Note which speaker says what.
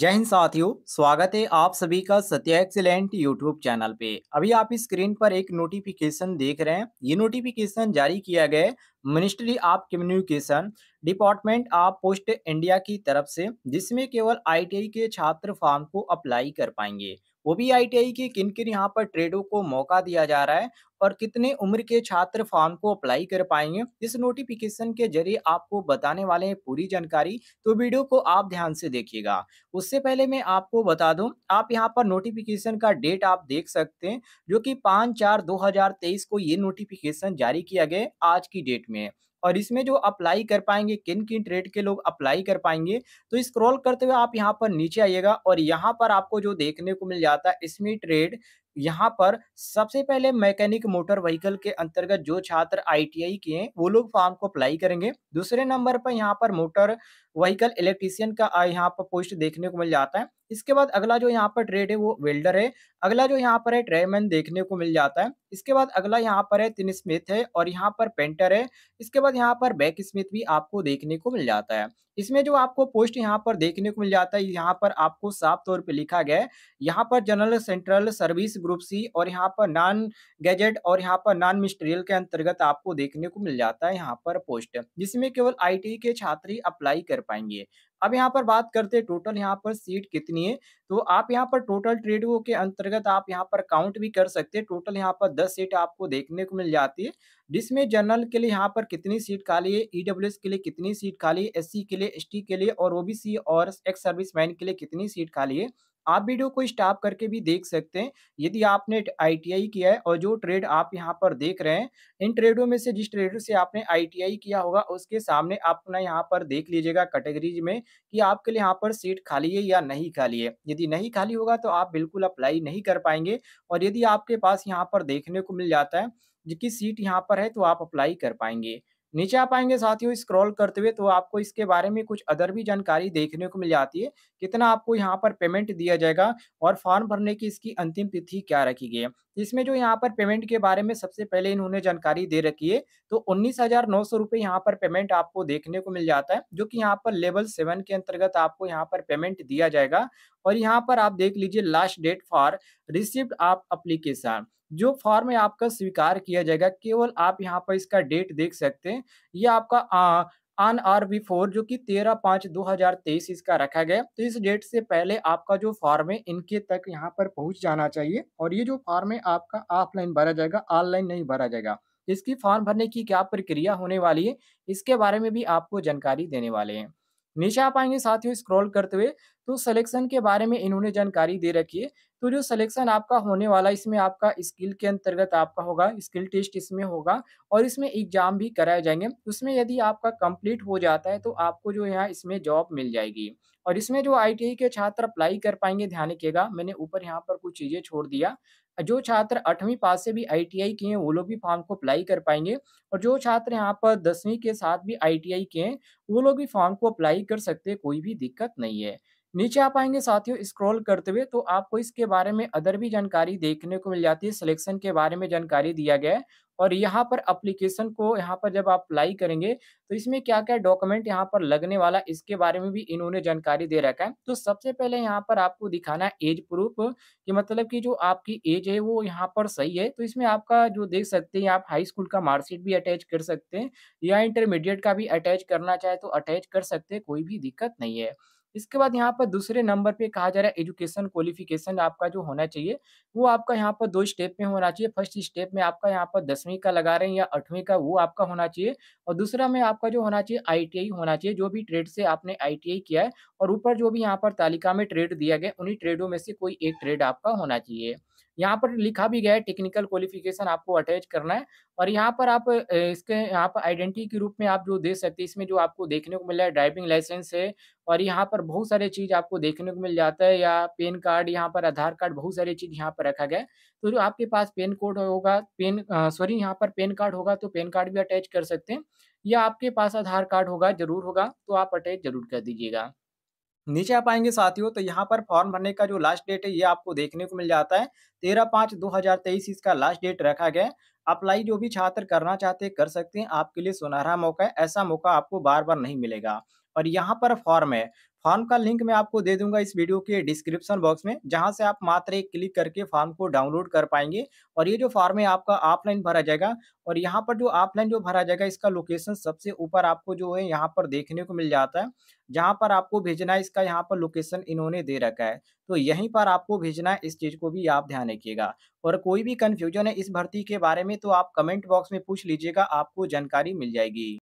Speaker 1: जय हिंद साथियों स्वागत है आप सभी का सत्या एक्सीलेंट यूट्यूब चैनल पे अभी आप स्क्रीन पर एक नोटिफिकेशन देख रहे हैं ये नोटिफिकेशन जारी किया गया ministry of communication department of post India की तरफ से जिसमें केवल आईटीआई के छात्र फॉर्म को अप्लाई कर पाएंगे वो भी आईटीआई के किन किन यहाँ पर ट्रेडों को मौका दिया जा रहा है और कितने उम्र के छात्र फॉर्म को अप्लाई कर पाएंगे इस नोटिफिकेशन के जरिए आपको बताने वाले हैं पूरी जानकारी तो वीडियो को आप ध्यान से देखिएगा उससे पहले मैं आपको बता दूं आप यहां पर नोटिफिकेशन का डेट आप देख सकते हैं जो कि पाँच चार दो को ये नोटिफिकेशन जारी किया गया आज की डेट में और इसमें जो अप्लाई कर पाएंगे किन किन ट्रेड के लोग अप्लाई कर पाएंगे तो स्क्रॉल करते हुए आप यहाँ पर नीचे आइएगा और यहाँ पर आपको जो देखने को मिल जाता है इसमें ट्रेड यहाँ पर सबसे पहले मैकेनिक मोटर व्हीकल के अंतर्गत जो छात्र आईटीआई किए वो लोग फॉर्म को अप्लाई करेंगे दूसरे नंबर पर यहाँ पर मोटर व्हीकल इलेक्ट्रीशियन का यहाँ पर पोस्ट देखने को मिल जाता है इसके बाद अगला जो यहाँ पर ट्रेड है वो वेल्डर है अगला जो यहाँ पर है ट्रेमैन देखने को मिल जाता है इसके बाद अगला यहाँ पर है तिन स्मिथ है और यहाँ पर पेंटर है इसके बाद यहाँ पर बैक स्मिथ भी आपको देखने को मिल जाता है इसमें जो आपको पोस्ट यहाँ पर देखने को मिल जाता है यहाँ पर आपको साफ तौर पे लिखा गया है यहाँ पर general central service group C और यहाँ पर नॉन गैजेट और यहाँ पर नॉन मिस्टेरियल के अंतर्गत आपको देखने को मिल जाता है यहाँ पर पोस्ट जिसमें केवल आई के छात्र ही अप्लाई कर पाएंगे अब यहाँ पर बात करते हैं टोटल यहाँ पर सीट कितनी है तो आप यहाँ पर टोटल वो के अंतर्गत आप यहाँ पर काउंट भी कर सकते हैं टोटल यहाँ पर दस सीट आपको देखने को मिल जाती है जिसमें जनरल के लिए यहाँ पर कितनी सीट खाली है ईडब्ल्यू के लिए कितनी सीट खाली है एस के लिए एस के लिए और ओबीसी और एक्स सर्विस के लिए कितनी सीट खाली है आप वीडियो को स्टॉप करके भी देख सकते हैं यदि आपने आईटीआई किया है और जो ट्रेड आप यहाँ पर देख रहे हैं इन ट्रेडों में से जिस ट्रेडर से आपने आईटीआई किया होगा उसके सामने आप अपना यहाँ पर देख लीजिएगा कैटेगरीज में कि आपके लिए यहाँ पर सीट खाली है या नहीं खाली है यदि नहीं खाली होगा तो आप बिल्कुल अप्लाई नहीं कर पाएंगे और यदि आपके पास यहाँ पर देखने को मिल जाता है जिसकी सीट यहाँ पर है तो आप अप्लाई कर पाएंगे नीचे आप आएंगे साथियों स्क्रॉल करते हुए तो आपको इसके बारे में कुछ अदर भी जानकारी देखने को मिल जाती है कितना आपको यहाँ पर पेमेंट दिया जाएगा और फॉर्म भरने की इसकी अंतिम तिथि क्या रखी गई है इसमें जो यहाँ पर पेमेंट के बारे में सबसे पहले इन्होंने जानकारी दे रखी है तो उन्नीस हजार नौ सौ रुपये यहाँ पर पेमेंट आपको देखने को मिल जाता है जो कि यहाँ पर लेवल सेवन के अंतर्गत आपको यहाँ पर पेमेंट दिया जाएगा और यहाँ पर आप देख लीजिए लास्ट डेट फॉर रिसिप्ट आप अप्लीकेशन जो फॉर्म है आपका स्वीकार किया जाएगा केवल आप यहाँ पर इसका डेट देख सकते हैं ये आपका आ, आन आर फोर जो कि तेरह पाँच दो हजार तेईस इसका रखा गया तो इस डेट से पहले आपका जो फॉर्म है इनके तक यहाँ पर पहुँच जाना चाहिए और ये जो फॉर्म है आपका ऑफलाइन भरा जाएगा ऑनलाइन नहीं भरा जाएगा इसकी फॉर्म भरने की क्या प्रक्रिया होने वाली है इसके बारे में भी आपको जानकारी देने वाले हैं नीचे आप आएंगे साथियों स्क्रॉल करते हुए तो सिलेक्शन के बारे में इन्होंने जानकारी दे रखी है तो जो सिलेक्शन आपका होने वाला इसमें आपका स्किल के अंतर्गत आपका होगा स्किल टेस्ट इसमें होगा और इसमें एग्जाम भी कराए जाएंगे उसमें यदि आपका कंप्लीट हो जाता है तो आपको जो यहाँ इसमें जॉब मिल जाएगी और इसमें जो आई के छात्र अप्लाई कर पाएंगे ध्यान रखिएगा मैंने ऊपर यहाँ पर कुछ चीज़ें छोड़ दिया जो छात्र आठवीं पास से भी आईटीआई किए हैं वो लोग भी फॉर्म को अप्लाई कर पाएंगे और जो छात्र यहाँ पर दसवीं के साथ भी आईटीआई किए हैं वो लोग भी फॉर्म को अप्लाई कर सकते हैं कोई भी दिक्कत नहीं है नीचे आप आएंगे साथियों स्क्रॉल करते हुए तो आपको इसके बारे में अदर भी जानकारी देखने को मिल जाती है सिलेक्शन के बारे में जानकारी दिया गया है और यहाँ पर अप्लीकेशन को यहाँ पर जब आप अप्लाई करेंगे तो इसमें क्या क्या डॉक्यूमेंट यहाँ पर लगने वाला इसके बारे में भी इन्होंने जानकारी दे रखा है तो सबसे पहले यहाँ पर आपको दिखाना है एज प्रूफ कि मतलब कि जो आपकी एज है वो यहाँ पर सही है तो इसमें आपका जो देख सकते हैं आप हाई स्कूल का मार्कशीट भी अटैच कर सकते हैं या इंटरमीडिएट का भी अटैच करना चाहे तो अटैच कर सकते हैं कोई भी दिक्कत नहीं है इसके बाद यहाँ पर दूसरे नंबर पे कहा जा रहा है एजुकेशन क्वालिफिकेशन आपका जो होना चाहिए वो आपका यहाँ पर दो स्टेप में होना चाहिए फर्स्ट स्टेप में आपका यहाँ पर दसवीं का लगा रहे हैं या आठवीं का वो आपका होना चाहिए और दूसरा में आपका जो होना चाहिए आई होना चाहिए जो भी ट्रेड से आपने आई किया है और ऊपर जो भी यहाँ पर तालिका में ट्रेड दिया गया उन्हीं ट्रेडों में से कोई एक ट्रेड आपका होना चाहिए यहाँ पर लिखा भी गया है टेक्निकल क्वालिफिकेशन आपको अटैच करना है और यहाँ पर आप इसके यहाँ पर आइडेंटिटी के रूप में आप जो दे सकते हैं इसमें जो आपको देखने को मिल रहा है ड्राइविंग लाइसेंस है और यहाँ पर बहुत सारे चीज़ आपको देखने को मिल जाता है या पेन कार्ड यहाँ पर आधार कार्ड बहुत सारी चीज़ यहाँ पर रखा गया है तो जो आपके पास पेन कोड होगा पेन सॉरी यहाँ पर पेन कार्ड होगा तो पेन कार्ड भी अटैच कर सकते हैं या आपके पास आधार कार्ड होगा जरूर होगा तो आप अटैच जरूर कर दीजिएगा नीचे आप आएंगे साथियों तो यहाँ पर फॉर्म भरने का जो लास्ट डेट है ये आपको देखने को मिल जाता है तेरह पाँच दो हजार तेईस इसका लास्ट डेट रखा गया है अप्लाई जो भी छात्र करना चाहते कर सकते हैं आपके लिए सुनहरा मौका है ऐसा मौका आपको बार बार नहीं मिलेगा और यहाँ पर फॉर्म है फॉर्म का लिंक मैं आपको दे दूंगा इस वीडियो के डिस्क्रिप्शन बॉक्स में जहां से आप मात्र एक क्लिक करके फॉर्म को डाउनलोड कर पाएंगे और ये जो फॉर्म है आपका ऑफलाइन भरा जाएगा और यहाँ पर जो ऑफलाइन जो भरा जाएगा इसका लोकेशन सबसे ऊपर आपको जो है यहाँ पर देखने को मिल जाता है जहाँ पर आपको भेजना है इसका यहाँ पर लोकेशन इन्होंने दे रखा है तो यहीं पर आपको भेजना है इस चीज़ को भी आप ध्यान रखिएगा और कोई भी कन्फ्यूजन है इस भर्ती के बारे में तो आप कमेंट बॉक्स में पूछ लीजिएगा आपको जानकारी मिल जाएगी